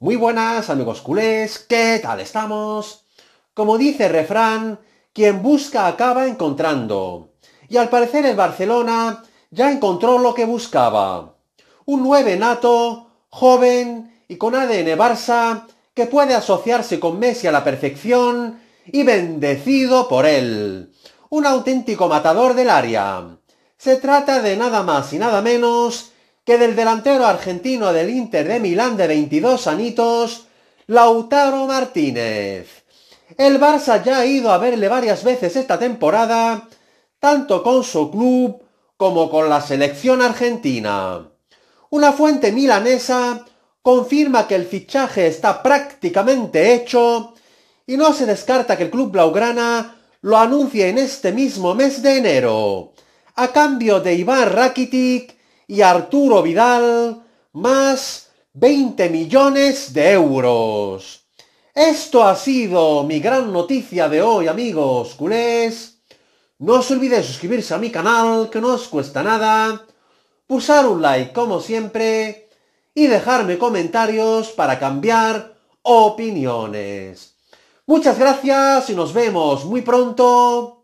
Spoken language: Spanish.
Muy buenas amigos culés, ¿qué tal estamos? Como dice el refrán, quien busca acaba encontrando. Y al parecer el Barcelona ya encontró lo que buscaba. Un nueve nato, joven y con ADN Barça, que puede asociarse con Messi a la perfección y bendecido por él. Un auténtico matador del área. Se trata de nada más y nada menos que del delantero argentino del Inter de Milán de 22 anitos, Lautaro Martínez. El Barça ya ha ido a verle varias veces esta temporada, tanto con su club como con la selección argentina. Una fuente milanesa confirma que el fichaje está prácticamente hecho y no se descarta que el club blaugrana lo anuncie en este mismo mes de enero, a cambio de Iván Rakitic y Arturo Vidal más 20 millones de euros. Esto ha sido mi gran noticia de hoy, amigos culés. No os olvidéis suscribirse a mi canal, que no os cuesta nada. Pulsar un like, como siempre. Y dejarme comentarios para cambiar opiniones. Muchas gracias y nos vemos muy pronto